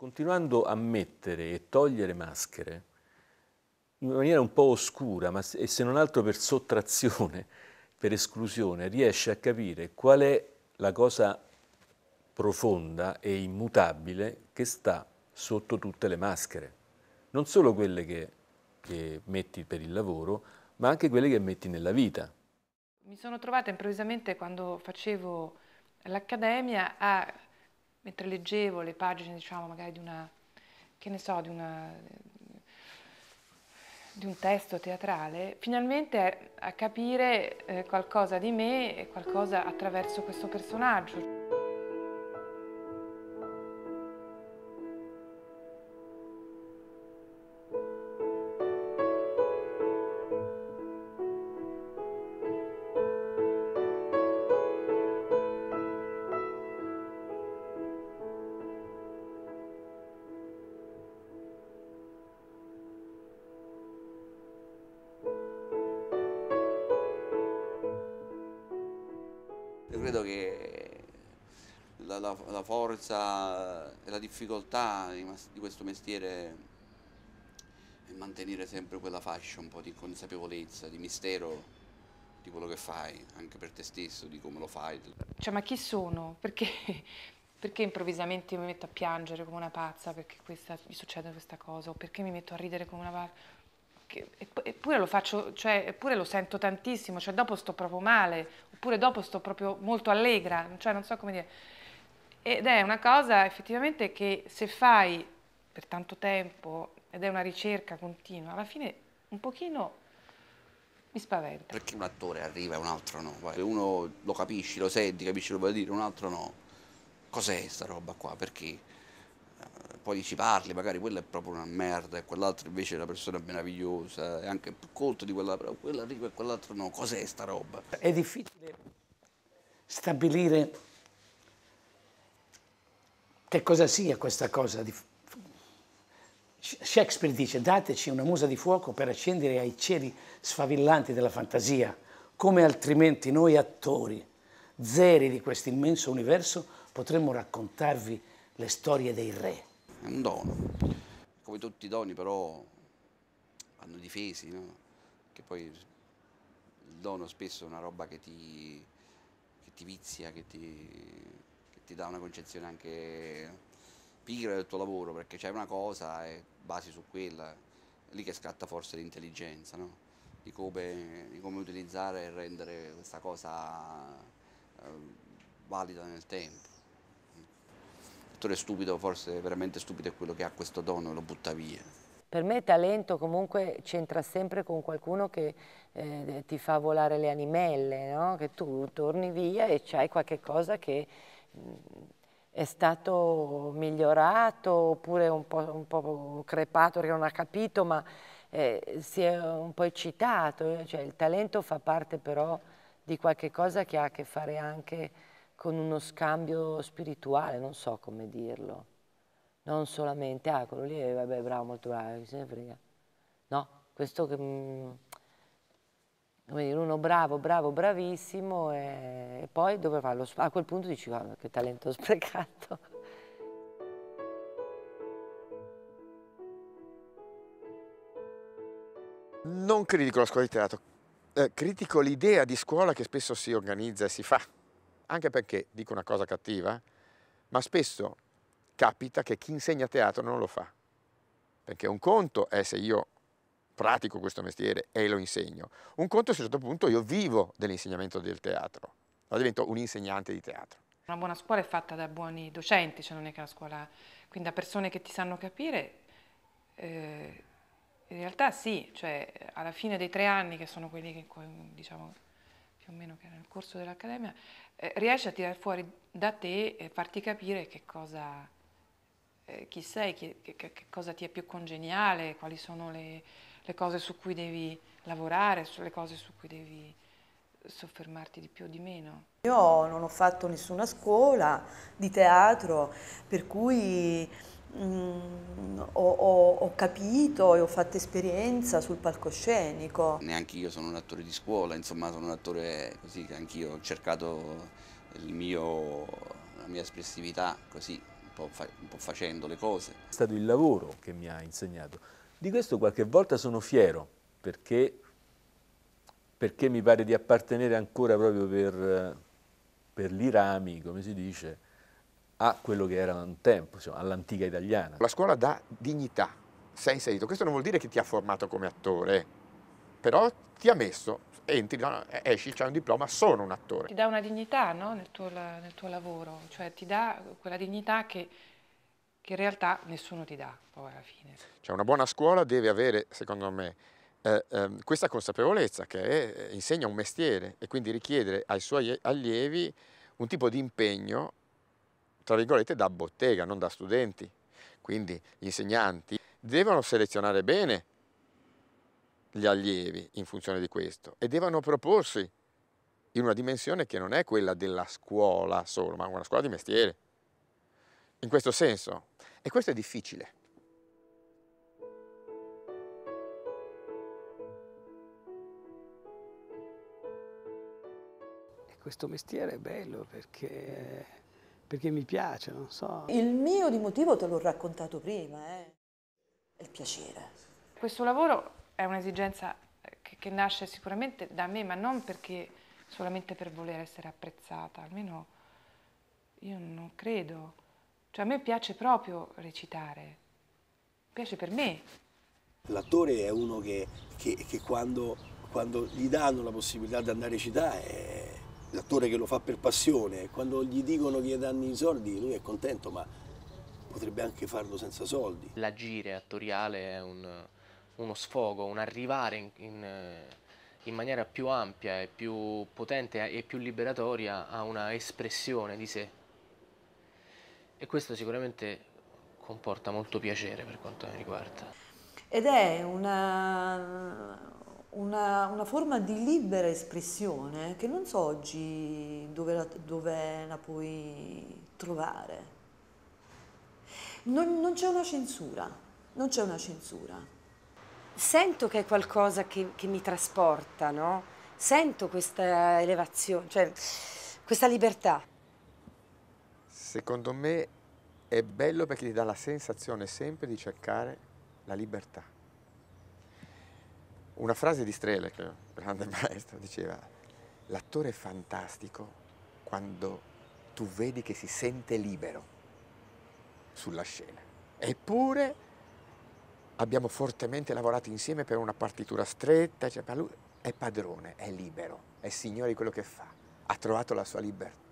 continuando a mettere e togliere maschere in maniera un po' oscura, ma se, se non altro per sottrazione, per esclusione, riesce a capire qual è la cosa profonda e immutabile che sta sotto tutte le maschere, non solo quelle che, che metti per il lavoro, ma anche quelle che metti nella vita. Mi sono trovata improvvisamente quando facevo l'accademia a mentre leggevo le pagine, diciamo, magari di una, che ne so, di, una, di un testo teatrale, finalmente a capire eh, qualcosa di me e qualcosa attraverso questo personaggio. forza e la difficoltà di questo mestiere è mantenere sempre quella fascia un po' di consapevolezza, di mistero di quello che fai, anche per te stesso, di come lo fai. Cioè, ma chi sono? Perché, perché improvvisamente mi metto a piangere come una pazza perché questa, mi succede questa cosa? O perché mi metto a ridere come una pazza? Eppure lo faccio, cioè, eppure lo sento tantissimo, cioè dopo sto proprio male, oppure dopo sto proprio molto allegra, cioè non so come dire. Ed è una cosa effettivamente che se fai per tanto tempo ed è una ricerca continua, alla fine un pochino mi spaventa. Perché un attore arriva e un altro no? Uno lo capisci, lo senti, capisci lo vuoi dire, un altro no. Cos'è sta roba qua? Perché? Eh, poi ci parli, magari quella è proprio una merda e quell'altro invece è una persona meravigliosa, è anche più colto di quella, però quella arriva e quell'altro no. Cos'è sta roba? È difficile stabilire che cosa sia questa cosa. Di... Shakespeare dice dateci una musa di fuoco per accendere ai cieli sfavillanti della fantasia, come altrimenti noi attori, zeri di questo immenso universo, potremmo raccontarvi le storie dei re. È un dono, come tutti i doni però vanno difesi, no? che poi il dono spesso è una roba che ti, che ti vizia, che ti ti dà una concezione anche pigra del tuo lavoro, perché c'è una cosa e basi su quella, è lì che scatta forse l'intelligenza, no? di, come, di, come, utilizzare e rendere questa cosa eh, valida nel tempo. Il fattore stupido, forse veramente stupido, è quello che ha questo dono e lo butta via. Per me talento comunque c'entra sempre con qualcuno che eh, ti fa volare le animelle, no? che tu torni via e c'hai qualche cosa che è stato migliorato oppure un po', un po crepato perché non ha capito, ma eh, si è un po' eccitato. Eh, cioè, il talento fa parte però di qualche cosa che ha a che fare anche con uno scambio spirituale, non so come dirlo. Non solamente, ah, quello lì, vabbè, bravo, molto bravo, chi se ne frega. No, questo che... Mm, dire, uno bravo, bravo, bravissimo e, poi dove va lo A quel punto dici guarda che talento sprecato. Non critico la scuola di teatro, eh, critico l'idea di scuola che spesso si organizza e si fa, anche perché, dico una cosa cattiva, ma spesso capita che chi insegna teatro non lo fa. Perché un conto è se io pratico questo mestiere e lo insegno. Un conto è se a un certo punto io vivo dell'insegnamento del teatro, ma divento un insegnante di teatro. Una buona scuola è fatta da buoni docenti, cioè non è che la scuola, quindi da persone che ti sanno capire, eh, in realtà sì, cioè alla fine dei tre anni, che sono quelli che diciamo più o meno che nel corso dell'accademia, eh, riesci a tirare fuori da te e farti capire che cosa, eh, chi sei, chi, che, che cosa ti è più congeniale, quali sono le, le cose su cui devi lavorare, sulle cose su cui devi soffermarti di più o di meno? Io non ho fatto nessuna scuola di teatro, per cui mh, mm, ho, ho, ho, capito e ho fatto esperienza sul palcoscenico. Neanche io sono un attore di scuola, insomma sono un attore così che anch'io ho cercato mio, la mia espressività così, un po, fa, un po' facendo le cose. È stato il lavoro che mi ha insegnato di questo qualche volta sono fiero, perché, perché mi pare di appartenere ancora proprio per, per i rami, come si dice, a quello che era un tempo, insomma, all'antica italiana. La scuola dà dignità, sei inserito. Questo non vuol dire che ti ha formato come attore, però ti ha messo, entri, esci, c'è un diploma, sono un attore. Ti dà una dignità no? nel, tuo, nel, tuo, lavoro, cioè ti dà quella dignità che che in realtà nessuno ti dà poi alla fine. Cioè una buona scuola deve avere, secondo me, eh, eh, questa consapevolezza che è, eh, insegna un mestiere e quindi richiedere ai suoi allievi un tipo di impegno, tra virgolette, da bottega, non da studenti. Quindi gli insegnanti devono selezionare bene gli allievi in funzione di questo e devono proporsi in una dimensione che non è quella della scuola solo, ma una scuola di mestiere. In questo senso, e questo è difficile. questo mestiere è bello perché, perché, mi piace, non so. Il mio di motivo te l'ho raccontato prima, eh. è il piacere. Questo lavoro è un'esigenza che, che, nasce sicuramente da me, ma non perché solamente per voler essere apprezzata, almeno io non credo. Cioè a me piace proprio recitare, piace per me. L'attore è uno che, che, che quando, quando, gli danno la possibilità di andare a recitare, è l'attore che lo fa per passione, quando gli dicono che gli danno i soldi lui è contento, ma potrebbe anche farlo senza soldi. L'agire attoriale è un, uno sfogo, un arrivare in, in, in, maniera più ampia e più potente e più liberatoria a una espressione di sé e questo sicuramente comporta molto piacere per quanto mi riguarda. Ed è una, una, una, forma di libera espressione che non so oggi dove la, dove la puoi trovare. Non, non c'è una censura, non c'è una censura. Sento che è qualcosa che, che mi trasporta, no? Sento questa elevazione, cioè questa libertà. Secondo me è bello perché ti dà la sensazione sempre di cercare la libertà. Una frase di Strele, che è un grande maestro, diceva, l'attore è fantastico quando tu vedi che si sente libero sulla scena. Eppure abbiamo fortemente lavorato insieme per una partitura stretta, cioè, lui è padrone, è libero, è signore di quello che fa, ha trovato la sua libertà.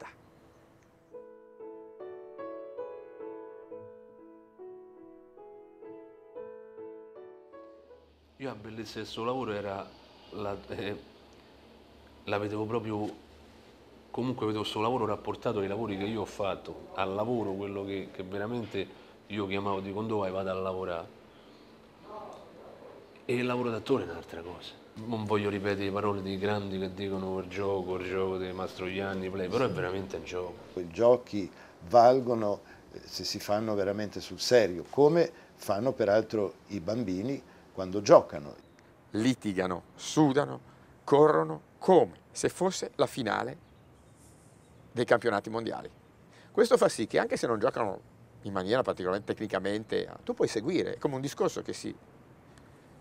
la bellezza del suo lavoro era la, eh, la vedevo proprio comunque vedo il suo lavoro rapportato ai lavori che io ho fatto, al lavoro, quello che, che veramente io chiamavo di quando vai vado a lavorare. E il lavoro d'attore è un'altra cosa. Non voglio ripetere le parole dei grandi che dicono il gioco, il gioco dei Mastroianni, play, però è veramente un gioco. I giochi valgono eh, se si fanno veramente sul serio, come fanno peraltro i bambini quando giocano. Litigano, sudano, corrono come se fosse la finale dei campionati mondiali. Questo fa sì che anche se non giocano in maniera particolarmente tecnicamente, ah, tu puoi seguire, è come un discorso che si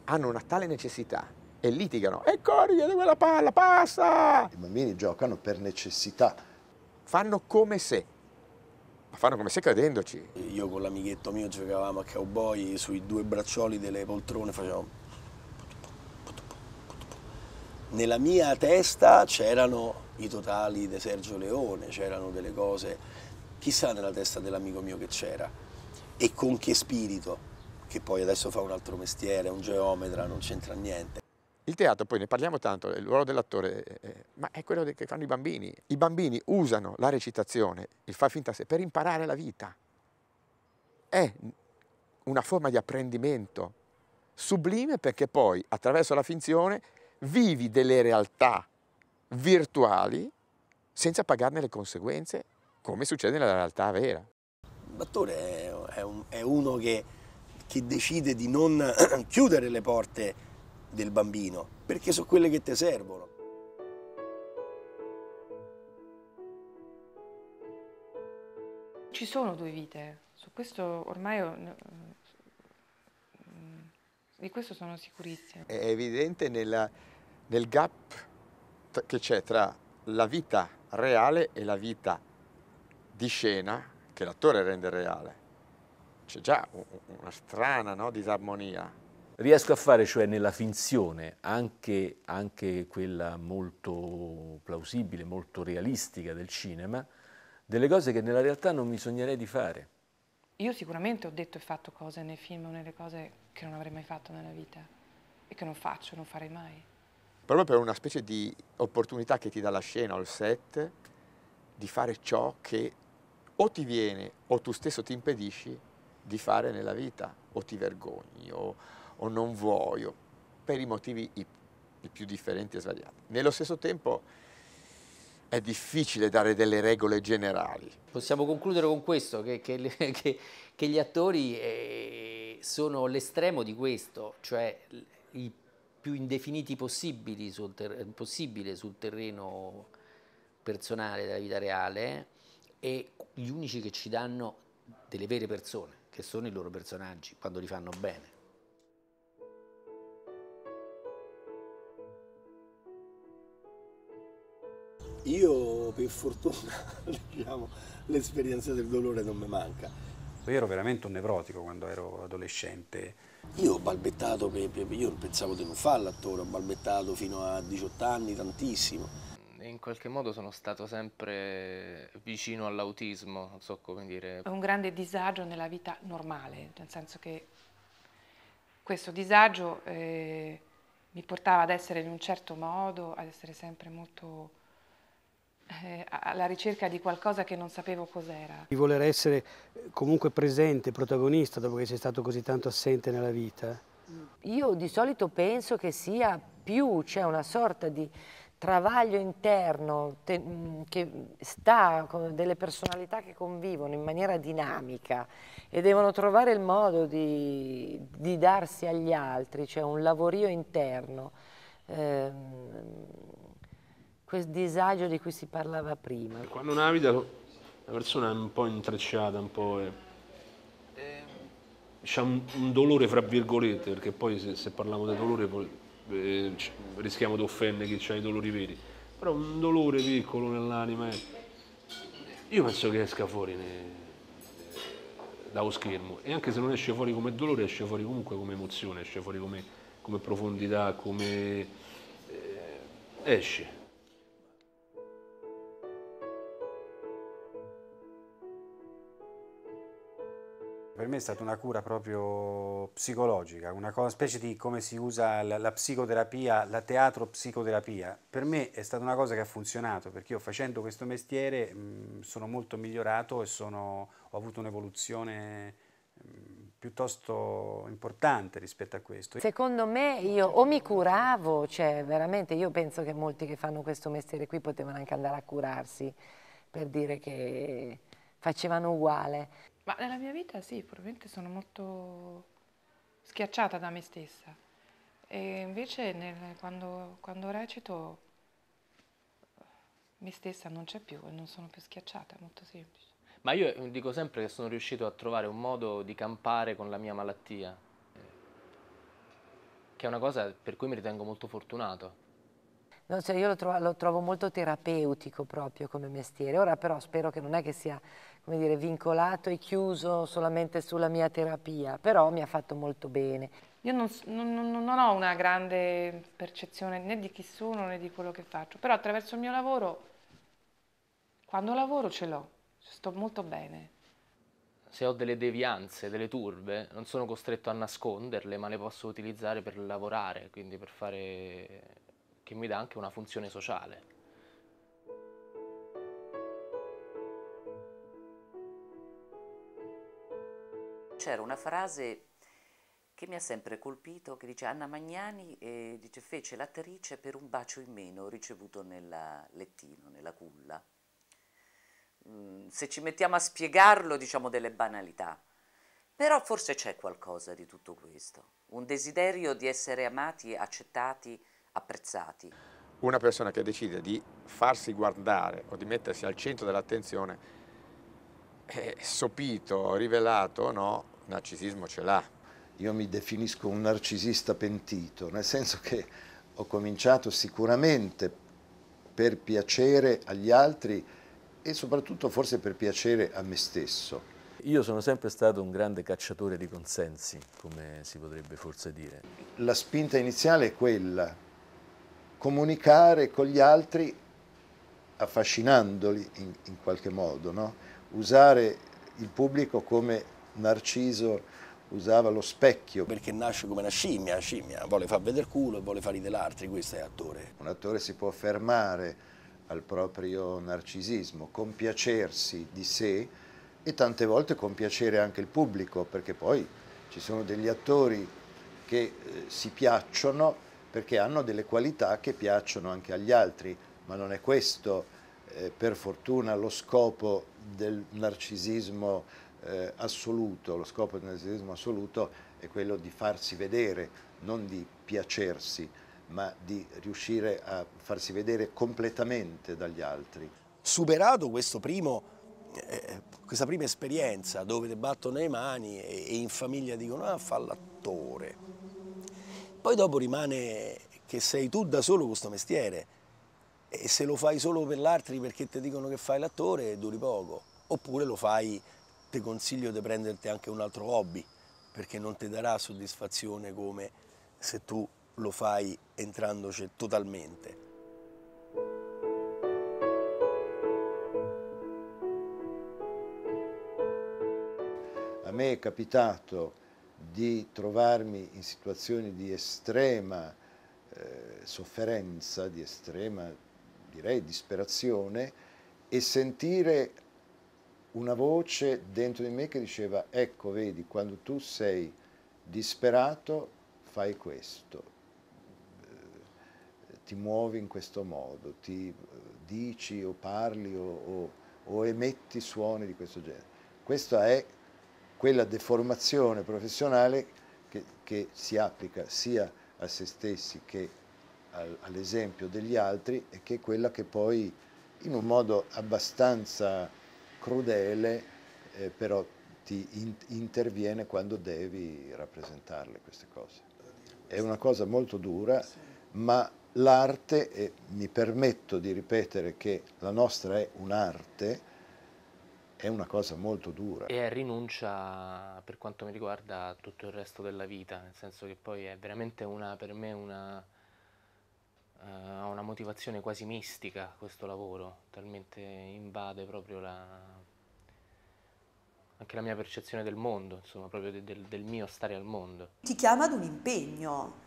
hanno una tale necessità e litigano, e corri, quella palla, passa! I bambini giocano per necessità. Fanno come se a farlo come se credendoci. Io con l'amichetto mio giocavamo a cowboy sui due braccioli delle poltrone, facevamo... Nella mia testa c'erano i totali di Sergio Leone, c'erano delle cose, chissà nella testa dell'amico mio che c'era e con che spirito, che poi adesso fa un altro mestiere, un geometra, non c'entra niente. Il teatro, poi ne parliamo tanto, il ruolo dell'attore, eh, eh ma è quello che fanno i bambini. I bambini usano la recitazione, il far finta sé, per imparare la vita. È una forma di apprendimento sublime perché poi attraverso la finzione vivi delle realtà virtuali senza pagarne le conseguenze, come succede nella realtà vera. L'attore è, è, un, è uno che, che decide di non chiudere le porte del bambino, perché sono quelle che ti servono. Ci sono due vite, su questo ormai mm, di questo sono sicurissima. È evidente nella, nel gap che c'è tra la vita reale e la vita di scena che l'attore rende reale. C'è già una strana no, disarmonia Riesco a fare cioè nella finzione, anche, anche quella molto plausibile, molto realistica del cinema, delle cose che nella realtà non mi sognerei di fare. Io sicuramente ho detto e fatto cose nei film o nelle cose che non avrei mai fatto nella vita e che non faccio, non farei mai. Proprio per una specie di opportunità che ti dà la scena o il set di fare ciò che o ti viene o tu stesso ti impedisci di fare nella vita o ti vergogni o o non voglio, per i motivi i, i più differenti e svariati. Nello stesso tempo è difficile dare delle regole generali. Possiamo concludere con questo, che, che, che, che gli attori eh, sono l'estremo di questo, cioè i più indefiniti possibili sul possibile sul terreno personale della vita reale e gli unici che ci danno delle vere persone, che sono i loro personaggi, quando li fanno bene. Io per fortuna diciamo, l'esperienza del dolore non mi manca. Io ero veramente un nevrotico quando ero adolescente. Io ho balbettato, io pensavo di non fare l'attore, ho balbettato fino a 18 anni tantissimo. In qualche modo sono stato sempre vicino all'autismo, non so come dire. È un grande disagio nella vita normale, nel senso che questo disagio eh, mi portava ad essere in un certo modo, ad essere sempre molto eh, alla ricerca di qualcosa che non sapevo cos'era. Di voler essere eh, comunque presente, protagonista, dopo che sei stato così tanto assente nella vita? Eh? Mm. Io di solito penso che sia più, c'è cioè una sorta di travaglio interno te, mm, che sta con delle personalità che convivono in maniera dinamica e devono trovare il modo di, di darsi agli altri, cioè un lavorio interno. Eh, quel disagio di cui si parlava prima. Quando una vita, la persona è un po' intrecciata, un po'... È... C'è un, un, dolore fra virgolette, perché poi se, se parliamo di dolore poi, eh, rischiamo di offendere chi ha i dolori veri, però un dolore piccolo nell'anima. È... Io penso che esca fuori ne dallo schermo e anche se non esce fuori come dolore esce fuori comunque come emozione, esce fuori come, come profondità, come eh, esce. Per me è stata una cura proprio psicologica, una cosa, specie di come si usa la, la psicoterapia, la teatro-psicoterapia. Per me è stata una cosa che ha funzionato, perché io facendo questo mestiere mh, mm, sono molto migliorato e sono, ho avuto un'evoluzione mm, piuttosto importante rispetto a questo. Secondo me io o mi curavo, cioè veramente io penso che molti che fanno questo mestiere qui potevano anche andare a curarsi per dire che facevano uguale. Ma nella mia vita sì, probabilmente sono molto schiacciata da me stessa. E invece nel, quando, quando recito me stessa non c'è più e non sono più schiacciata, è molto semplice. Ma io dico sempre che sono riuscito a trovare un modo di campare con la mia malattia, che è una cosa per cui mi ritengo molto fortunato. No, cioè io lo trovo, lo trovo molto terapeutico proprio come mestiere, ora però spero che non è che sia come dire, vincolato e chiuso solamente sulla mia terapia, però mi ha fatto molto bene. Io non, non, non, ho una grande percezione né di chi sono né di quello che faccio, però attraverso il mio lavoro, quando lavoro ce l'ho, sto molto bene. Se ho delle devianze, delle turbe, non sono costretto a nasconderle, ma le posso utilizzare per lavorare, quindi per fare... che mi dà anche una funzione sociale. C'era una frase che mi ha sempre colpito, che dice Anna Magnani eh, dice, fece l'attrice per un bacio in meno ricevuto nel lettino, nella culla. Mm, se ci mettiamo a spiegarlo diciamo delle banalità, però forse c'è qualcosa di tutto questo, un desiderio di essere amati, accettati, apprezzati. Una persona che decide di farsi guardare o di mettersi al centro dell'attenzione eh, sopito, rivelato o no, narcisismo ce l'ha. Io mi definisco un narcisista pentito, nel senso che ho cominciato sicuramente per piacere agli altri e soprattutto forse per piacere a me stesso. Io sono sempre stato un grande cacciatore di consensi, come si potrebbe forse dire. La spinta iniziale è quella, comunicare con gli altri affascinandoli in, in qualche modo, no? usare il pubblico come Narciso usava lo specchio. Perché nasce come una scimmia, scimmia, vuole far vedere culo e vuole far ridere l'altro, questo è attore. Un attore si può fermare al proprio narcisismo, compiacersi di sé e tante volte compiacere anche il pubblico, perché poi ci sono degli attori che eh, si piacciono perché hanno delle qualità che piacciono anche agli altri, ma non è questo eh, per fortuna lo scopo del narcisismo eh, assoluto, lo scopo del narcisismo assoluto è quello di farsi vedere, non di piacersi, ma di riuscire a farsi vedere completamente dagli altri. Superato questo primo eh, questa prima esperienza dove ti battono le mani e, in famiglia dicono ah fa l'attore. Poi dopo rimane che sei tu da solo con questo mestiere e se lo fai solo per l'altri perché ti dicono che fai l'attore, duri poco. Oppure lo fai, ti consiglio di prenderti anche un altro hobby, perché non ti darà soddisfazione come se tu lo fai entrandoci totalmente. A me è capitato di trovarmi in situazioni di estrema eh, sofferenza, di estrema direi disperazione e sentire una voce dentro di me che diceva ecco vedi quando tu sei disperato fai questo eh, ti muovi in questo modo ti eh, dici o parli o, o, o emetti suoni di questo genere questa è quella deformazione professionale che, che si applica sia a se stessi che all'esempio degli altri e che è quella che poi in un modo abbastanza crudele eh, però ti in interviene quando devi rappresentarle queste cose. È una cosa molto dura, ma l'arte, e mi permetto di ripetere che la nostra è un'arte, è una cosa molto dura. E rinuncia, per quanto mi riguarda, a tutto il resto della vita, nel senso che poi è veramente una, per me una eh, ha una motivazione quasi mistica questo lavoro, talmente invade proprio la, anche la mia percezione del mondo, insomma, proprio de, del, del mio stare al mondo. Ti chiama ad un impegno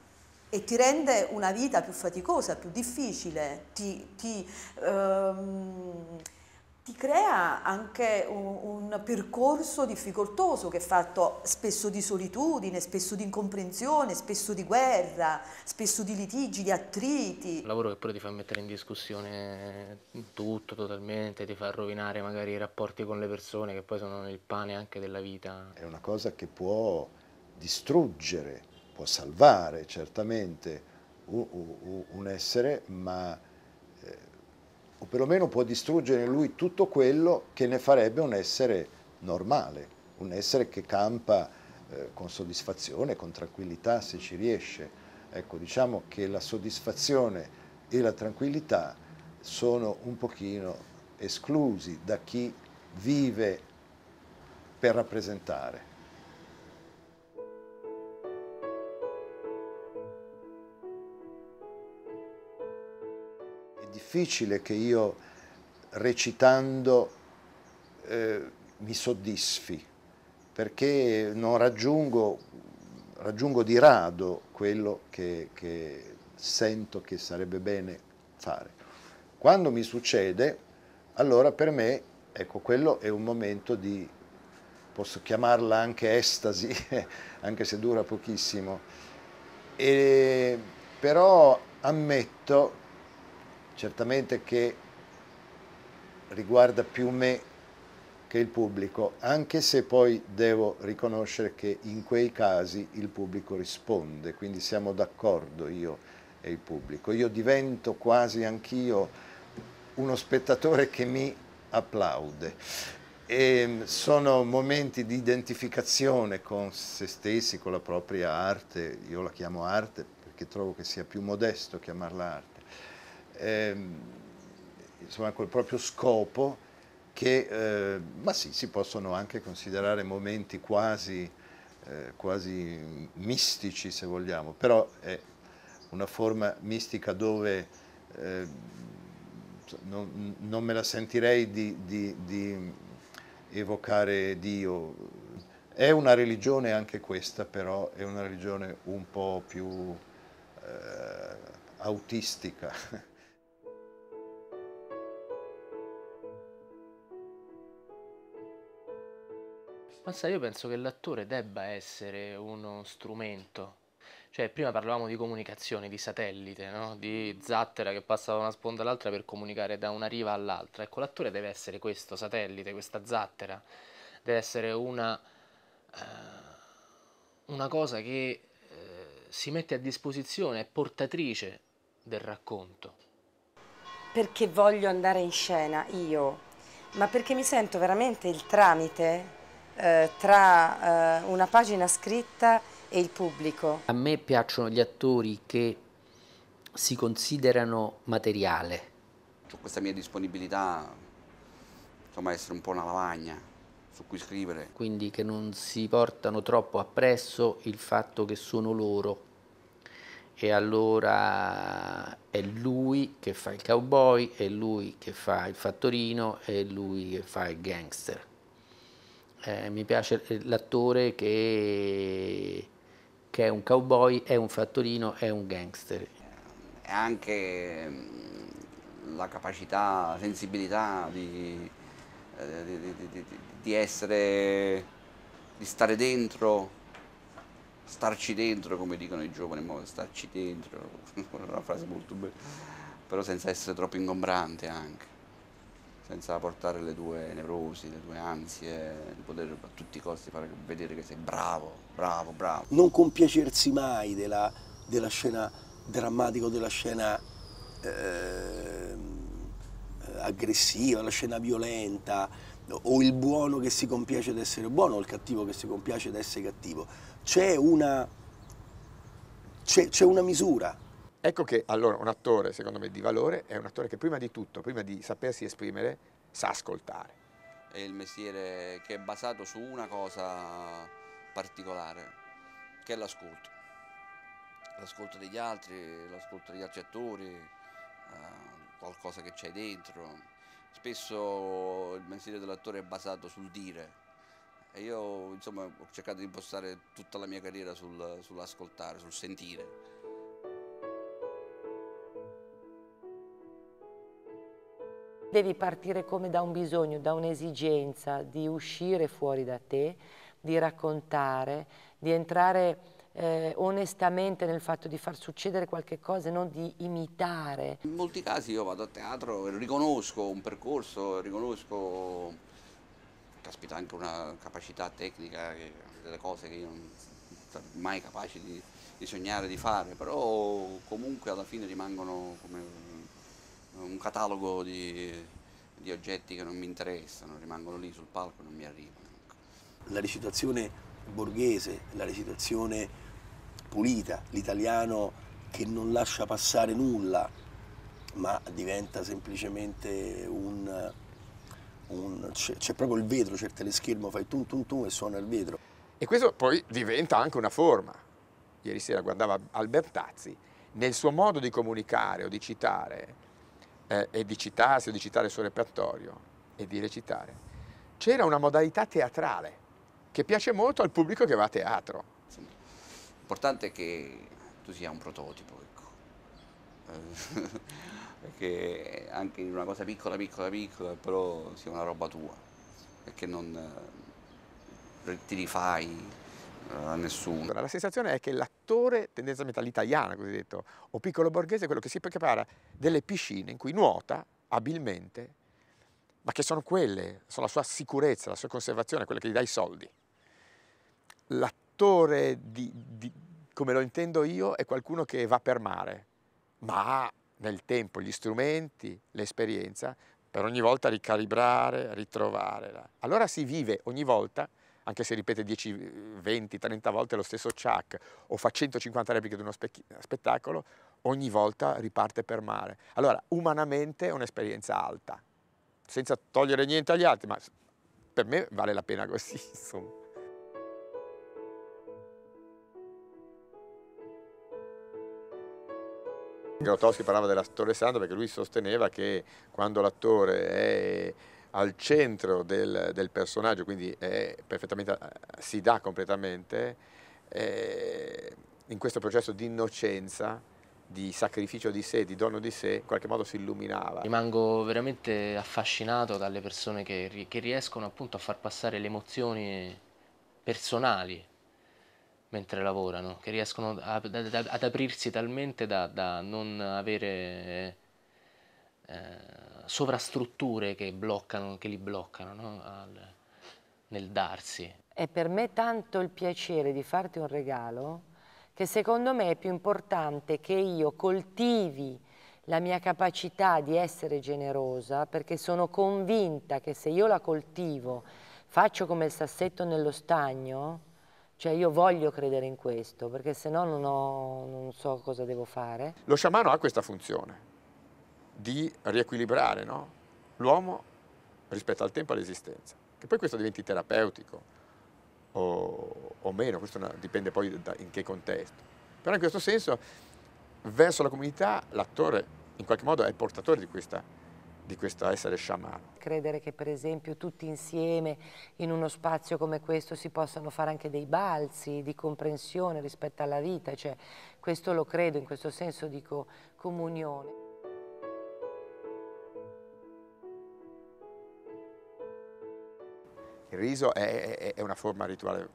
e ti rende una vita più faticosa, più difficile, ti, ti, ehm, ti crea anche un, un, percorso difficoltoso che è fatto spesso di solitudine, spesso di incomprensione, spesso di guerra, spesso di litigi, di attriti. Un lavoro che pure ti fa mettere in discussione tutto totalmente, ti fa rovinare magari i rapporti con le persone che poi sono il pane anche della vita. È una cosa che può distruggere, può salvare certamente un, un essere, ma o perlomeno può distruggere in lui tutto quello che ne farebbe un essere normale, un essere che campa eh, con soddisfazione, con tranquillità se ci riesce. Ecco, diciamo che la soddisfazione e la tranquillità sono un pochino esclusi da chi vive per rappresentare. difficile che io recitando eh, mi soddisfi, perché non raggiungo, raggiungo di rado quello che, che sento che sarebbe bene fare. Quando mi succede, allora per me, ecco, quello è un momento di, posso chiamarla anche estasi, anche se dura pochissimo, e, però ammetto certamente che riguarda più me che il pubblico, anche se poi devo riconoscere che in quei casi il pubblico risponde, quindi siamo d'accordo io e il pubblico. Io divento quasi anch'io uno spettatore che mi applaude. E ehm, sono momenti di identificazione con se stessi, con la propria arte, io la chiamo arte perché trovo che sia più modesto chiamarla arte ehm, insomma, col proprio scopo che, eh, ma sì, si possono anche considerare momenti quasi, eh, quasi mistici se vogliamo, però è una forma mistica dove eh, non, non, me la sentirei di, di, di evocare Dio. È una religione anche questa, però è una religione un po' più eh, autistica. Ma sai, io penso che l'attore debba essere uno strumento. Cioè, prima parlavamo di comunicazione, di satellite, no? di zattera che passa da una sponda all'altra per comunicare da una riva all'altra. Ecco, l'attore deve essere questo satellite, questa zattera, deve essere una, uh, una cosa che uh, si mette a disposizione, è portatrice del racconto. Perché voglio andare in scena io, ma perché mi sento veramente il tramite eh, tra eh, una pagina scritta e il pubblico. A me piacciono gli attori che si considerano materiale. Ho questa mia disponibilità, insomma, essere un po' una lavagna su cui scrivere. Quindi che non si portano troppo appresso il fatto che sono loro e allora è lui che fa il cowboy, è lui che fa il fattorino, è lui che fa il gangster eh, mi piace l'attore che, che, è un cowboy, è un fattorino, è un gangster. E Anche mm, la capacità, la sensibilità eh, di, di, di, di essere, di stare dentro, starci dentro come dicono i giovani, starci dentro, una frase molto bella, però senza essere troppo ingombrante anche senza portare le tue nevrosi, le tue ansie, di poter a tutti i costi far vedere che sei bravo, bravo, bravo. Non compiacersi mai della, della scena drammatica, della scena eh, aggressiva, la scena violenta, o il buono che si compiace di essere buono, o il cattivo che si compiace di essere cattivo. C'è una, una misura Ecco che allora un attore, secondo me, di valore è un attore che prima di tutto, prima di sapersi esprimere, sa ascoltare. È il mestiere che è basato su una cosa particolare, che è l'ascolto. L'ascolto degli altri, l'ascolto degli altri attori, eh, qualcosa che c'è dentro. Spesso il mestiere dell'attore è basato sul dire, e io insomma, ho cercato di impostare tutta la mia carriera sul, sull'ascoltare, sul sentire. Devi partire come da un bisogno, da un'esigenza di uscire fuori da te, di raccontare, di entrare eh, onestamente nel fatto di far succedere qualche cosa e non di imitare. In molti casi io vado a teatro e riconosco un percorso, riconosco caspita, anche una capacità tecnica, eh, delle cose che io non sono mai capace di, di sognare di fare, però comunque alla fine rimangono come un catalogo di, di oggetti che non mi interessano, rimangono lì sul palco e non mi arrivano. Ecco. La recitazione borghese, la recitazione pulita, l'italiano che non lascia passare nulla, ma diventa semplicemente un... un c'è proprio il vetro, c'è il teleschermo, fai tum tum tum e suona il vetro. E questo poi diventa anche una forma. Ieri sera guardava Albertazzi, nel suo modo di comunicare o di citare, eh, e di citarsi o di citare il suo repertorio e di recitare. C'era una modalità teatrale che piace molto al pubblico che va a teatro. L'importante è che tu sia un prototipo, ecco. Perché anche in una cosa piccola, piccola, piccola, però sia una roba tua Perché non eh, ti rifai a nessuno. La sensazione è che l'attore, tendenzialmente all'italiana cosiddetto, o piccolo borghese, è quello che si prepara delle piscine in cui nuota abilmente, ma che sono quelle, sono la sua sicurezza, la sua conservazione, quelle che gli dà i soldi. L'attore, di, di, come lo intendo io, è qualcuno che va per mare, ma ha nel tempo gli strumenti, l'esperienza, per ogni volta ricalibrare, ritrovare. Allora si vive ogni volta anche se ripete 10, 20, 30 volte lo stesso Chuck o fa 150 repliche di uno spettacolo, ogni volta riparte per mare. Allora, umanamente è un'esperienza alta, senza togliere niente agli altri, ma per me vale la pena così, insomma. Grotowski parlava dell'attore santo perché lui sosteneva che quando l'attore è al centro del, del personaggio, quindi eh, si dà completamente, eh, in questo processo di innocenza, di sacrificio di sé, di dono di sé, in qualche modo si illuminava. Rimango veramente affascinato dalle persone che, che riescono appunto a far passare le emozioni personali mentre lavorano, che riescono ad, ad aprirsi talmente da, da non avere eh, sovrastrutture che, bloccano, che li bloccano no? Al, nel darsi. È per me tanto il piacere di farti un regalo che secondo me è più importante che io coltivi la mia capacità di essere generosa perché sono convinta che se io la coltivo faccio come il sassetto nello stagno, cioè io voglio credere in questo perché se no non, ho, non so cosa devo fare. Lo sciamano ha questa funzione, di riequilibrare no? l'uomo rispetto al tempo e all'esistenza. Che poi questo diventi terapeutico o, o meno, questo dipende poi da, in che contesto. Però in questo senso, verso la comunità, l'attore in qualche modo è il portatore di questa di questo essere sciamano. Credere che per esempio tutti insieme in uno spazio come questo si possano fare anche dei balzi di comprensione rispetto alla vita, cioè questo lo credo, in questo senso dico comunione. il riso è, è, è una forma rituale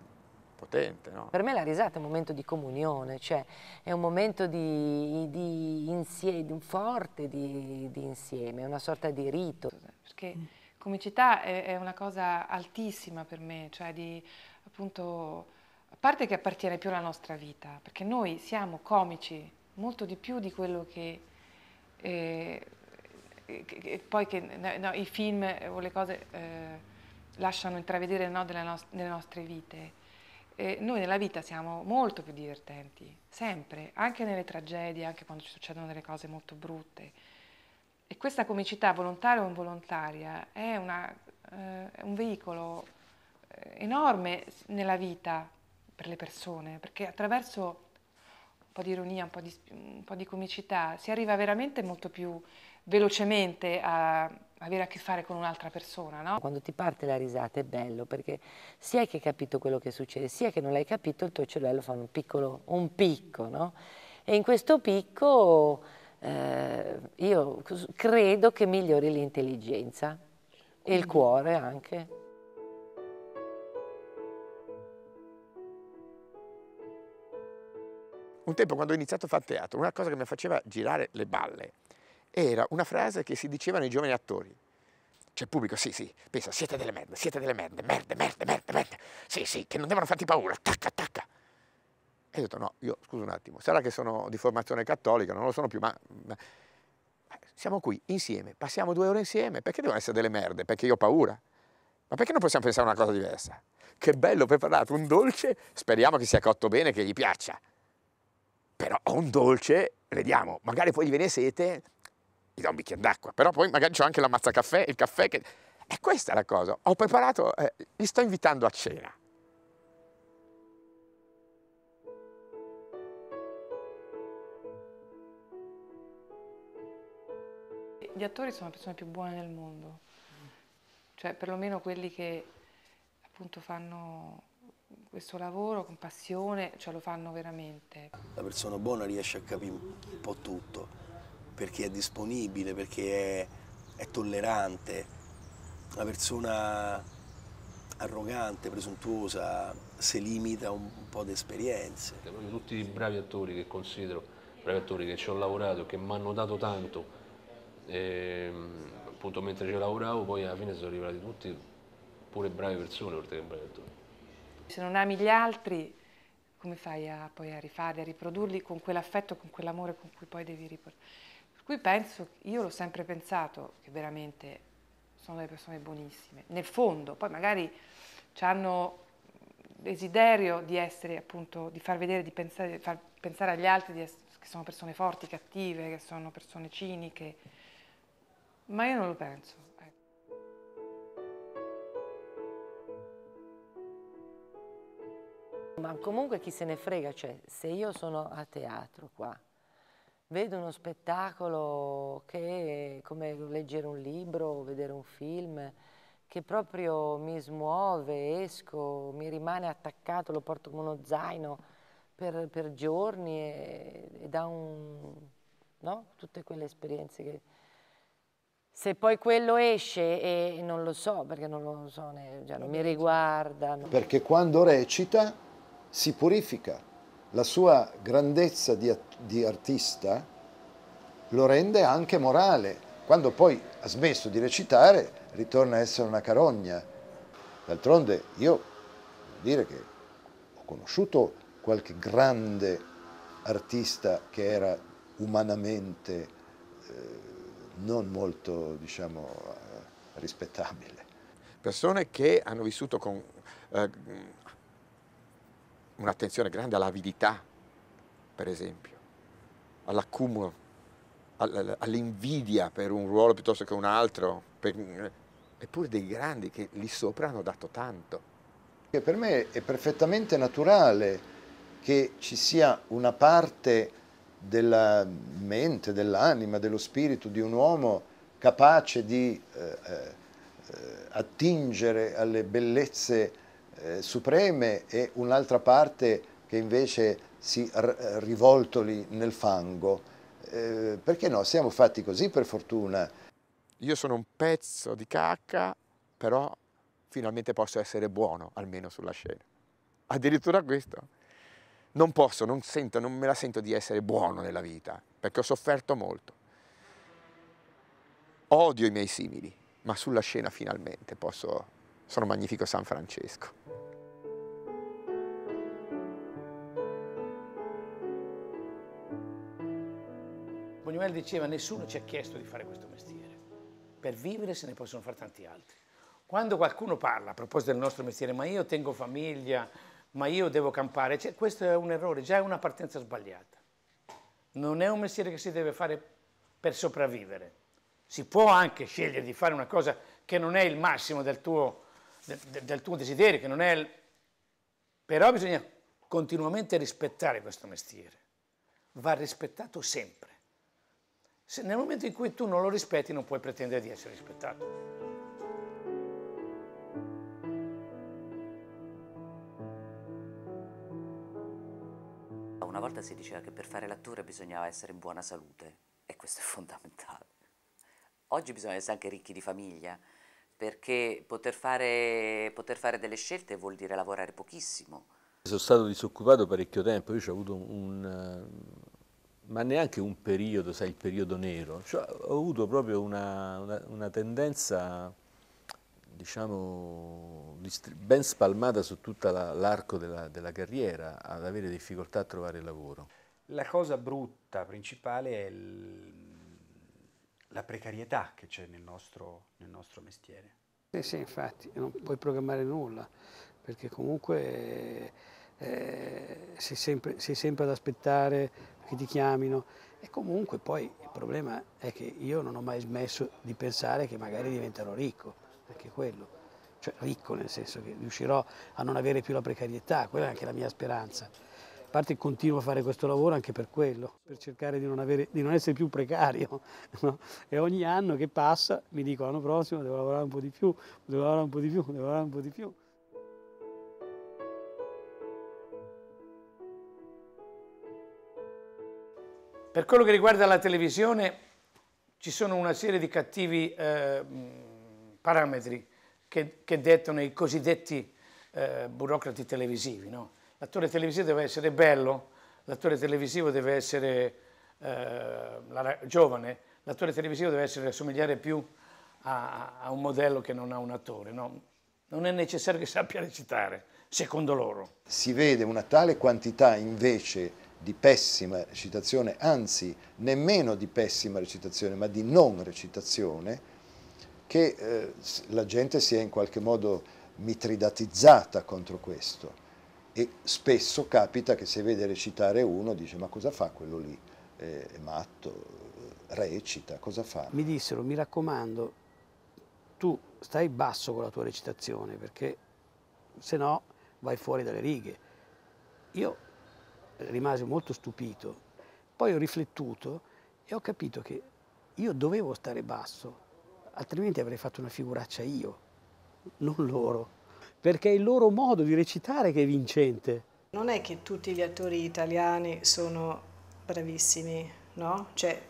potente. No? Per me la risata è un momento di comunione, cioè è un momento di, di insieme, forte di, di, insieme, è una sorta di rito. Perché comicità è, è una cosa altissima per me, cioè di appunto, a parte che appartiene più alla nostra vita, perché noi siamo comici molto di più di quello che... Eh, che, che poi che, no, i film o le cose eh, lasciano intravedere il no delle, no delle nostre vite. Eh, noi nella vita siamo molto più divertenti, sempre, anche nelle tragedie, anche quando ci succedono delle cose molto brutte. E questa comicità, volontaria o involontaria, è, una, eh, un veicolo eh, enorme nella vita per le persone, perché attraverso un po' di ironia, un po' di, un po di comicità, si arriva veramente molto più velocemente a, avere a che fare con un'altra persona, no? Quando ti parte la risata è bello perché sia che hai capito quello che succede, sia che non l'hai capito, il tuo cervello fa un piccolo, un picco, no? E in questo picco eh, io credo che migliori l'intelligenza e il cuore anche. Un tempo quando ho iniziato a fare teatro, una cosa che mi faceva girare le balle era una frase che si diceva nei giovani attori. Cioè il pubblico, sì, sì, pensa, siete delle merde, siete delle merde, merde, merde, merde, merde, sì, sì, che non devono farti paura, tacca, tacca. E io ho detto, no, io, scusa un attimo, sarà che sono di formazione cattolica, non lo sono più, ma, ma siamo qui insieme, passiamo due ore insieme, perché devono essere delle merde? Perché io ho paura. Ma perché non possiamo pensare a una cosa diversa? Che bello preparato, un dolce, speriamo che sia cotto bene, che gli piaccia. Però ho un dolce, vediamo, magari poi gli viene sete, gli do un bicchiere d'acqua, però poi magari ho anche l'ammazza caffè, il caffè che... È questa la cosa, ho preparato, eh, li sto invitando a cena. Gli attori sono le persone più buone del mondo, cioè perlomeno quelli che appunto fanno questo lavoro con passione, cioè lo fanno veramente. La persona buona riesce a capire un po' tutto perché è disponibile, perché è, è tollerante, una persona arrogante, presuntuosa, se limita un po' di esperienze. Tutti i bravi attori che considero, bravi attori che ci ho lavorato, che mi hanno dato tanto, e, ehm, appunto mentre ci lavoravo, poi alla fine sono arrivati tutti pure brave persone, oltre che bravi attori. Se non ami gli altri, come fai a, poi a rifarli, a riprodurli con quell'affetto, con quell'amore con cui poi devi riportare? Qui penso, io l'ho sempre pensato, che veramente sono delle persone buonissime, nel fondo, poi magari hanno desiderio di essere appunto, di far vedere, di pensare, di far pensare agli altri essere, che sono persone forti, cattive, che sono persone ciniche, ma io non lo penso. Eh. Ma comunque chi se ne frega, cioè se io sono a teatro qua, vedo uno spettacolo che è come leggere un libro, vedere un film, che proprio mi smuove, esco, mi rimane attaccato, lo porto come uno zaino per, per giorni e, e dà un... no? Tutte quelle esperienze che... Se poi quello esce e non lo so, perché non lo so, ne, cioè non mi riguarda. Perché quando recita si purifica la sua grandezza di, di artista lo rende anche morale. Quando poi ha smesso di recitare, ritorna a essere una carogna. D'altronde io devo dire che ho conosciuto qualche grande artista che era umanamente eh, non molto, diciamo, eh, rispettabile. Persone che hanno vissuto con eh, un'attenzione grande all'avidità, per esempio, all'accumulo, all'invidia per un ruolo piuttosto che un altro, per, eppure dei grandi che lì sopra hanno dato tanto. E per me è perfettamente naturale che ci sia una parte della mente, dell'anima, dello spirito di un uomo capace di eh, eh, eh attingere alle bellezze eh, supreme e un'altra parte che invece si rivoltoli nel fango. Eh, perché no? Siamo fatti così per fortuna. Io sono un pezzo di cacca, però finalmente posso essere buono, almeno sulla scena. Addirittura questo. Non posso, non, sento, non me la sento di essere buono nella vita, perché ho sofferto molto. Odio i miei simili, ma sulla scena finalmente posso sono Magnifico San Francesco. Buñuel diceva nessuno ci ha chiesto di fare questo mestiere, per vivere se ne possono fare tanti altri. Quando qualcuno parla a proposito del nostro mestiere, ma io tengo famiglia, ma io devo campare, cioè, questo è un errore, già è una partenza sbagliata. Non è un mestiere che si deve fare per sopravvivere. Si può anche scegliere di fare una cosa che non è il massimo del tuo del, del tuo desiderio, che non è... Il... Però bisogna continuamente rispettare questo mestiere, va rispettato sempre. Se nel momento in cui tu non lo rispetti non puoi pretendere di essere rispettato. Una volta si diceva che per fare l'attore bisognava essere in buona salute e questo è fondamentale. Oggi bisogna essere anche ricchi di famiglia, perché poter fare, poter fare delle scelte vuol dire lavorare pochissimo. Sono stato disoccupato parecchio tempo, io ho avuto un, eh, ma neanche un periodo, sai, il periodo nero, cioè, ho avuto proprio una, una, una tendenza, diciamo, ben spalmata su tutto l'arco la, della, della carriera ad avere difficoltà a trovare lavoro. La cosa brutta principale è il la precarietà che c'è nel nostro, nel nostro mestiere. Sì, sì, infatti, non puoi programmare nulla, perché comunque eh, sei, sempre, sei, sempre, ad aspettare che ti chiamino e comunque poi il problema è che io non ho mai smesso di pensare che magari diventerò ricco, anche quello, cioè ricco nel senso che riuscirò a non avere più la precarietà, quella è anche la mia speranza parte continuo a fare questo lavoro anche per quello, per cercare di non, avere, di non essere più precario. No? E ogni anno che passa mi dico l'anno prossimo devo lavorare un po' di più, devo lavorare un po' di più, devo lavorare un po' di più. Per quello che riguarda la televisione ci sono una serie di cattivi eh, parametri che, che dettano i cosiddetti eh, burocrati televisivi. No? L'attore televisivo deve essere bello, l'attore televisivo deve essere eh, la, giovane, l'attore televisivo deve essere, somigliare più a, a, un modello che non a un attore. No? Non è necessario che sappia recitare, secondo loro. Si vede una tale quantità invece di pessima recitazione, anzi nemmeno di pessima recitazione, ma di non recitazione, che eh, la gente si è in qualche modo mitridatizzata contro questo e spesso capita che se vede recitare uno dice ma cosa fa quello lì? Eh, è matto, recita, cosa fa? Mi dissero, mi raccomando, tu stai basso con la tua recitazione perché se no vai fuori dalle righe. Io rimasi molto stupito, poi ho riflettuto e ho capito che io dovevo stare basso, altrimenti avrei fatto una figuraccia io, non loro perché è il loro modo di recitare che è vincente. Non è che tutti gli attori italiani sono bravissimi, no? Cioè,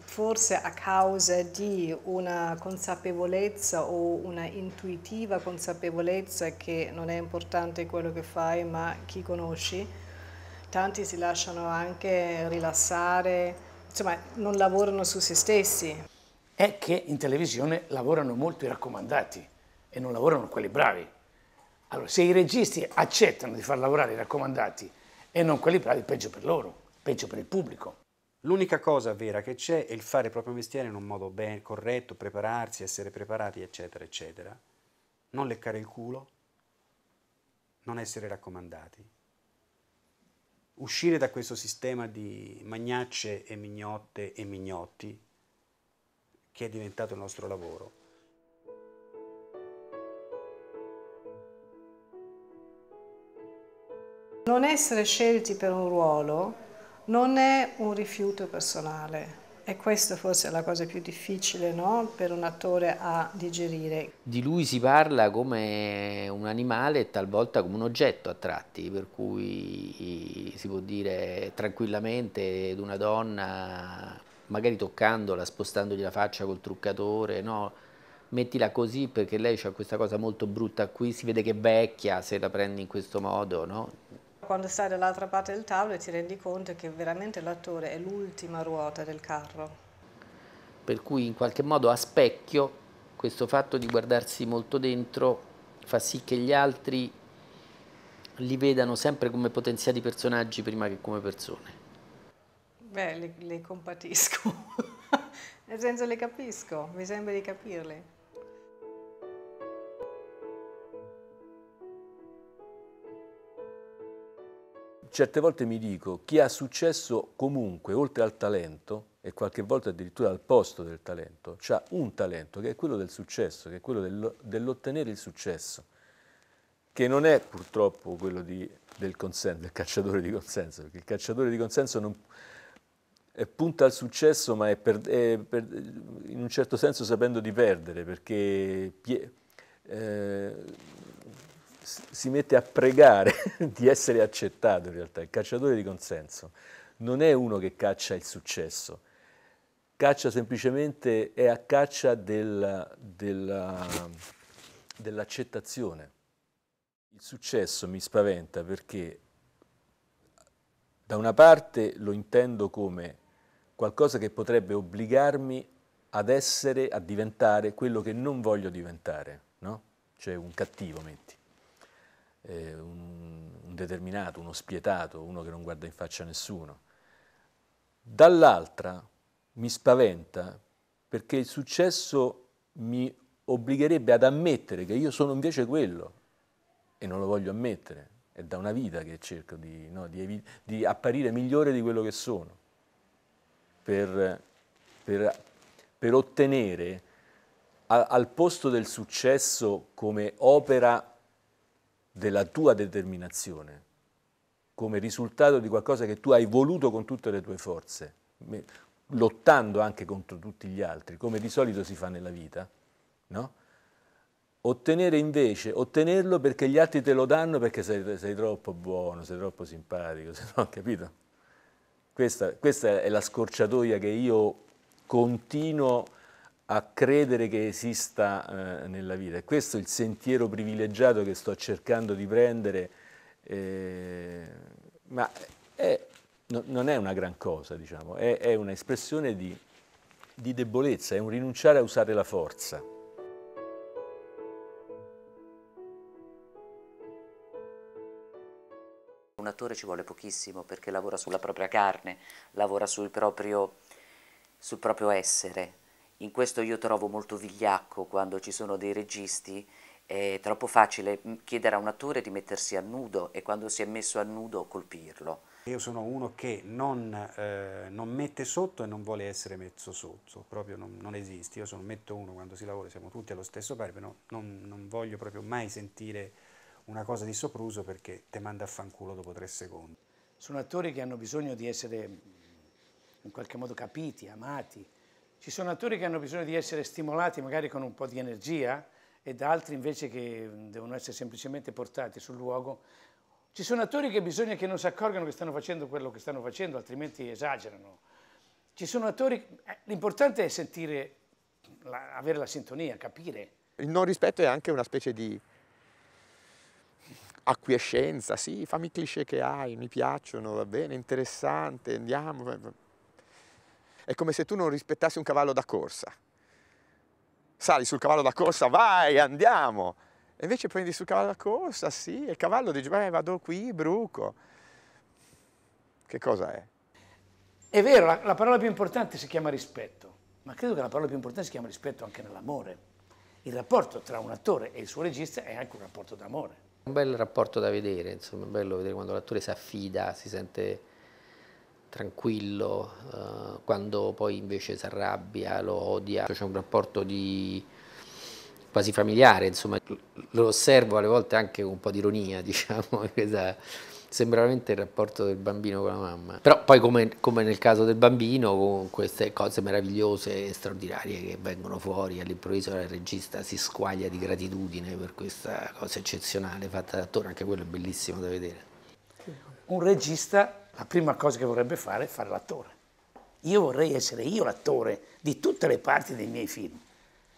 forse a causa di una consapevolezza o una intuitiva consapevolezza che non è importante quello che fai, ma chi conosci, tanti si lasciano anche rilassare, insomma, non lavorano su se stessi. È che in televisione lavorano molto i raccomandati e non lavorano quelli bravi allora, se i registi accettano di far lavorare i raccomandati e non quelli bravi, peggio per loro, peggio per il pubblico. L'unica cosa vera che c'è è il fare il proprio mestiere in un modo ben corretto, prepararsi, essere preparati, eccetera, eccetera. Non leccare il culo, non essere raccomandati. Uscire da questo sistema di magnacce e mignotte e mignotti che è diventato il nostro lavoro. Non essere scelti per un ruolo non è un rifiuto personale. E questa forse è la cosa più difficile no? per un attore a digerire. Di lui si parla come un animale e talvolta come un oggetto a tratti, per cui eh, si può dire tranquillamente ad una donna, magari toccandola, spostandogli la faccia col truccatore, no? mettila così perché lei ha questa cosa molto brutta qui, si vede che è vecchia se la prendi in questo modo, no? Quando stai dall'altra parte del tavolo e ti rendi conto che veramente l'attore è l'ultima ruota del carro. Per cui in qualche modo a specchio questo fatto di guardarsi molto dentro fa sì che gli altri li vedano sempre come potenziali personaggi prima che come persone. Beh, le, le compatisco, nel senso le capisco, mi sembra di capirle. Certe volte mi dico, chi ha successo comunque, oltre al talento, e qualche volta addirittura al posto del talento, ha un talento che è quello del successo, che è quello dell'ottenere il successo, che non è purtroppo quello di, del, consenso, del cacciatore di consenso, perché il cacciatore di consenso non, è, punta al successo, ma è, per, è per, in un certo senso sapendo di perdere, perché... Eh, si mette a pregare di essere accettato in realtà. Il cacciatore di consenso non è uno che caccia il successo, caccia semplicemente, è a caccia del, della, dell'accettazione. Il successo mi spaventa perché da una parte lo intendo come qualcosa che potrebbe obbligarmi ad essere, a diventare quello che non voglio diventare, no? Cioè un cattivo, metti eh, un, un determinato, uno spietato, uno che non guarda in faccia a nessuno. Dall'altra mi spaventa perché il successo mi obbligherebbe ad ammettere che io sono invece quello e non lo voglio ammettere, è da una vita che cerco di, no, di, di apparire migliore di quello che sono, per, per, per ottenere al posto del successo come opera della tua determinazione, come risultato di qualcosa che tu hai voluto con tutte le tue forze, lottando anche contro tutti gli altri, come di solito si fa nella vita, no? Ottenere invece, ottenerlo perché gli altri te lo danno perché sei, sei troppo buono, sei troppo simpatico, se no, capito? Questa, questa è la scorciatoia che io continuo a credere che esista eh, nella vita. E questo è il sentiero privilegiato che sto cercando di prendere, eh, ma è, no, non è una gran cosa, diciamo, è, è un'espressione di, di debolezza, è un rinunciare a usare la forza. Un attore ci vuole pochissimo perché lavora sulla propria carne, lavora sul proprio, sul proprio essere, in questo io trovo molto vigliacco quando ci sono dei registi, è troppo facile chiedere a un attore di mettersi a nudo e quando si è messo a nudo colpirlo. Io sono uno che non, eh, non mette sotto e non vuole essere messo sotto, proprio non, non esiste. Io sono metto uno quando si lavora, siamo tutti allo stesso pari, però non, non voglio proprio mai sentire una cosa di sopruso perché te manda a fanculo dopo tre secondi. Sono attori che hanno bisogno di essere mm, in qualche modo capiti, amati, ci sono attori che hanno bisogno di essere stimolati magari con un po' di energia ed altri invece che mm, devono essere semplicemente portati sul luogo. Ci sono attori che bisogna che non si accorgano che stanno facendo quello che stanno facendo, altrimenti esagerano. Ci sono attori, eh, l'importante è sentire, la, avere la sintonia, capire. Il non rispetto è anche una specie di acquiescenza, sì, fammi i cliché che hai, mi piacciono, va bene, interessante, andiamo. È come se tu non rispettassi un cavallo da corsa. Sali sul cavallo da corsa, vai, andiamo! E invece prendi sul cavallo da corsa, sì, e il cavallo dice, beh, vado qui, bruco. Che cosa è? È vero, la, la parola più importante si chiama rispetto, ma credo che la parola più importante si chiama rispetto anche nell'amore. Il rapporto tra un attore e il suo regista è anche un rapporto d'amore. Un bel rapporto da vedere, insomma, è bello vedere quando l'attore si affida, si sente tranquillo, eh, quando poi invece si arrabbia, lo odia, cioè, c'è un rapporto di quasi familiare, insomma lo osservo alle volte anche con un po' di ironia, diciamo, sembra veramente il rapporto del bambino con la mamma. Però poi come, come, nel caso del bambino, con queste cose meravigliose e straordinarie che vengono fuori, all'improvviso il regista si squaglia di gratitudine per questa cosa eccezionale fatta da attore, anche quello è bellissimo da vedere. Un regista la prima cosa che vorrebbe fare è fare l'attore. Io vorrei essere io l'attore di tutte le parti dei miei film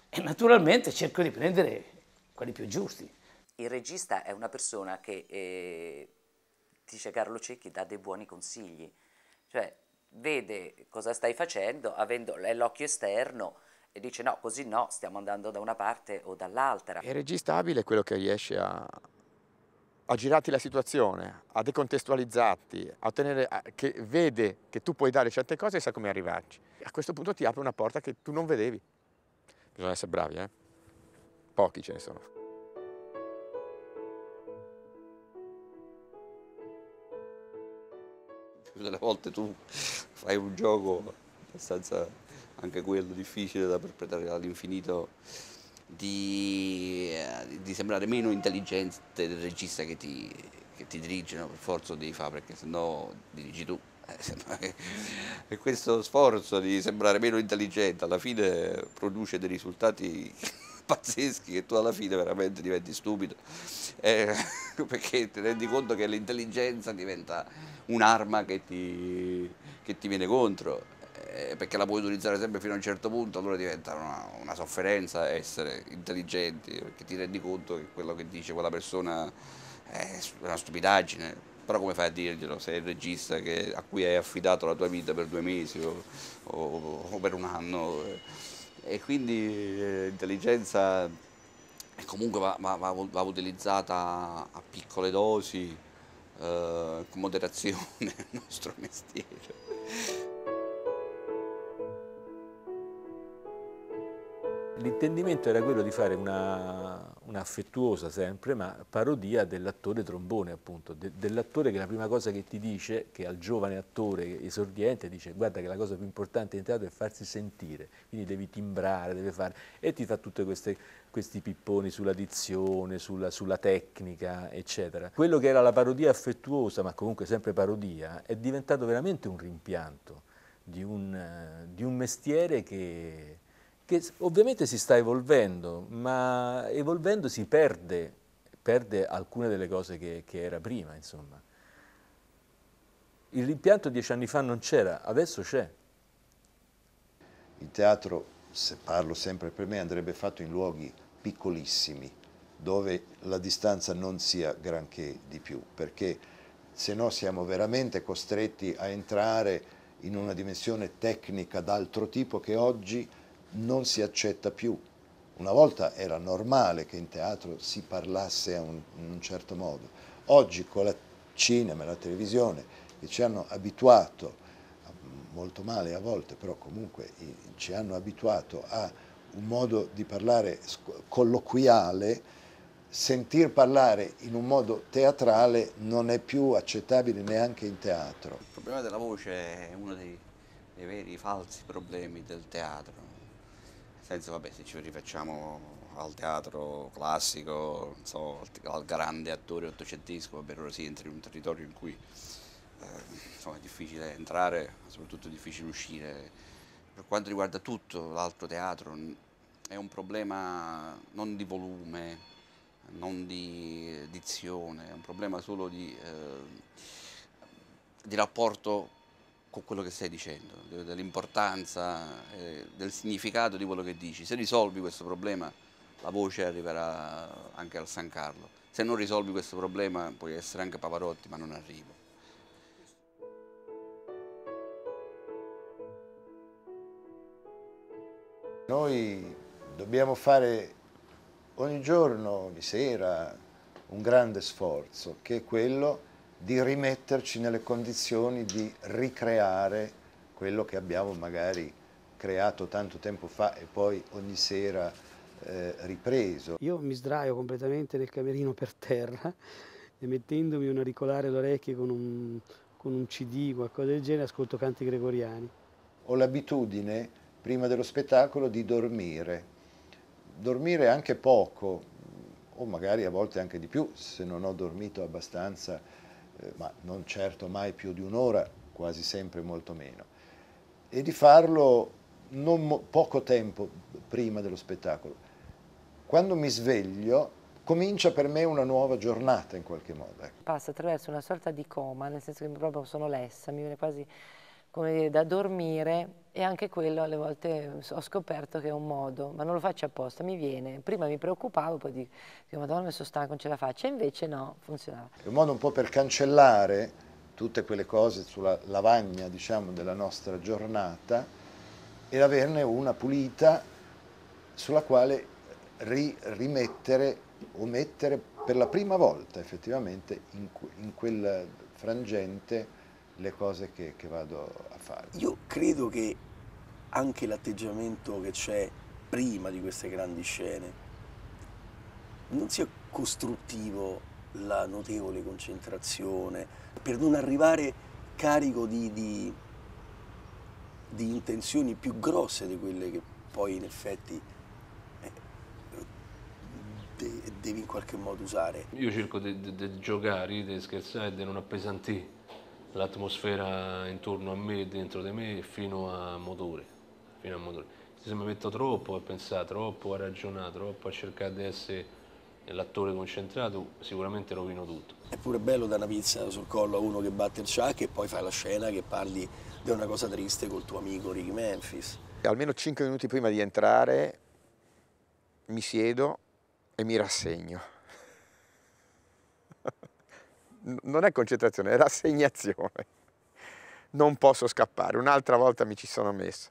e naturalmente cerco di prendere quelli più giusti. Il regista è una persona che, eh, dice Carlo Cecchi, dà dei buoni consigli, cioè vede cosa stai facendo, avendo l'occhio esterno e dice no, così no, stiamo andando da una parte o dall'altra. Il regista abile è quello che riesce a, a girarti la situazione, a decontestualizzarti, a ottenere, a, che vede che tu puoi dare certe cose e sa come arrivarci. A questo punto ti apre una porta che tu non vedevi. Bisogna essere bravi, eh? Pochi ce ne sono. Delle volte tu fai un gioco abbastanza anche quello difficile da perpetrare all'infinito di, eh, di sembrare meno intelligente del regista che ti, che ti dirige, no? per forza devi fare perché sennò dirigi tu. Eh, e questo sforzo di sembrare meno intelligente alla fine produce dei risultati pazzeschi che tu alla fine veramente diventi stupido eh, perché ti rendi conto che l'intelligenza diventa un'arma che ti, che ti viene contro. Eh, perché la puoi utilizzare sempre fino a un certo punto, allora diventa una, una sofferenza essere intelligenti, perché ti rendi conto che quello che dice quella persona è una stupidaggine, però come fai a dirglielo se è il regista che, a cui hai affidato la tua vita per due mesi o, o, o per un anno e quindi eh, l'intelligenza comunque va, va, va, utilizzata a piccole dosi eh, con moderazione nel nostro mestiere L'intendimento era quello di fare una, una affettuosa sempre, ma parodia dell'attore trombone appunto, de, dell'attore che la prima cosa che ti dice, che al giovane attore esordiente dice guarda che la cosa più importante in teatro è farsi sentire, quindi devi timbrare, devi fare, e ti fa tutti questi pipponi sulla dizione, sulla, sulla tecnica, eccetera. Quello che era la parodia affettuosa, ma comunque sempre parodia, è diventato veramente un rimpianto di un, di un mestiere che che ovviamente si sta evolvendo, ma evolvendo si perde, perde alcune delle cose che, che era prima, insomma. Il rimpianto dieci anni fa non c'era, adesso c'è. Il teatro, se parlo sempre per me, andrebbe fatto in luoghi piccolissimi, dove la distanza non sia granché di più, perché se no siamo veramente costretti a entrare in una dimensione tecnica d'altro tipo che oggi non si accetta più. Una volta era normale che in teatro si parlasse un, in un certo modo. Oggi con la cinema e la televisione che ci hanno abituato, molto male a volte, però comunque ci hanno abituato a un modo di parlare colloquiale, sentir parlare in un modo teatrale non è più accettabile neanche in teatro. Il problema della voce è uno dei, dei veri falsi problemi del teatro senso, vabbè, se ci rifacciamo al teatro classico, so, al grande attore ottocentesco, vabbè, allora si entra in un territorio in cui eh, insomma, è difficile entrare, ma soprattutto difficile uscire. Per quanto riguarda tutto l'altro teatro, è un problema non di volume, non di dizione, è un problema solo di, eh, di rapporto con quello che stai dicendo, dell'importanza, eh, del significato di quello che dici. Se risolvi questo problema la voce arriverà anche al San Carlo. Se non risolvi questo problema puoi essere anche Pavarotti, ma non arrivo. Noi dobbiamo fare ogni giorno, ogni sera, un grande sforzo, che è quello di rimetterci nelle condizioni di ricreare quello che abbiamo magari creato tanto tempo fa e poi ogni sera eh, ripreso. Io mi sdraio completamente nel camerino per terra e mettendomi un auricolare alle con un, con un CD, qualcosa del genere, ascolto canti gregoriani. Ho l'abitudine, prima dello spettacolo, di dormire. Dormire anche poco, o magari a volte anche di più, se non ho dormito abbastanza eh, ma non certo mai più di un'ora, quasi sempre molto meno, e di farlo mo- poco tempo prima dello spettacolo. Quando mi sveglio comincia per me una nuova giornata in qualche modo. Ecco. Passa attraverso una sorta di coma, nel senso che proprio sono lessa, mi viene quasi come dire, da dormire e anche quello alle volte ho scoperto che è un modo, ma non lo faccio apposta, mi viene. Prima mi preoccupavo, poi dico, madonna sono stanco, non ce la faccio, e invece no, funzionava. È un modo un po' per cancellare tutte quelle cose sulla lavagna, diciamo, della nostra giornata e averne una pulita sulla quale ri rimettere o mettere per la prima volta effettivamente in, in quel frangente le cose che, che vado a fare. Io credo che anche l'atteggiamento che c'è prima di queste grandi scene, non sia costruttivo la notevole concentrazione, per non arrivare carico di, di, di intenzioni più grosse di quelle che poi in effetti eh, devi in qualche modo usare. Io cerco di giocare, di scherzare, di non appesantire l'atmosfera intorno a me, dentro di me, fino a motore fino a motore. Se mi metto troppo a pensare, troppo a ragionare, troppo a cercare di essere l'attore concentrato, sicuramente rovino tutto. È pure bello dare una pizza sul collo a uno che batte il ciac e poi fai la scena che parli di una cosa triste col tuo amico Rick Memphis. Almeno 5 minuti prima di entrare mi siedo e mi rassegno. non è concentrazione, è rassegnazione. Non posso scappare, un'altra volta mi ci sono messo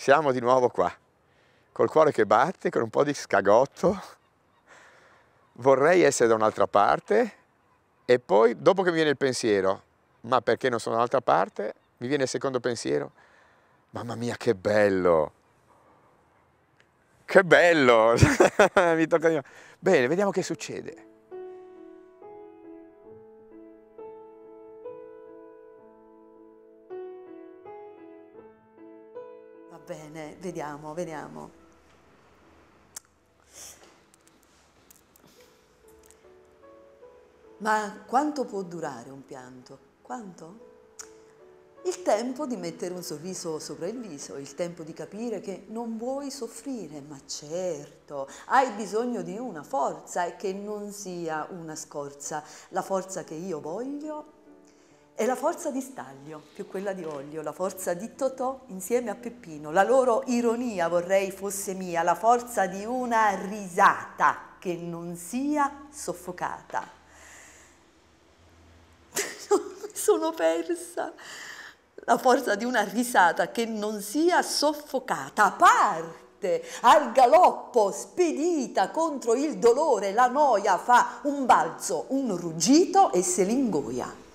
siamo di nuovo qua, col cuore che batte, con un po' di scagotto. Vorrei essere da un'altra parte e poi, dopo che mi viene il pensiero, ma perché non sono da un'altra parte, mi viene il secondo pensiero, mamma mia che bello, che bello, mi tocca di... Bene, vediamo che succede. Bene, vediamo, vediamo. Ma quanto può durare un pianto? Quanto? Il tempo di mettere un sorriso sopra il viso, il tempo di capire che non vuoi soffrire, ma certo, hai bisogno di una forza e che non sia una scorza. La forza che io voglio è la forza di Staglio più quella di Oglio, la forza di Totò insieme a Peppino, la loro ironia vorrei fosse mia, la forza di una risata che non sia soffocata. mi sono persa. La forza di una risata che non sia soffocata. Parte al galoppo, spedita contro il dolore, la noia fa un balzo, un ruggito e se l'ingoia.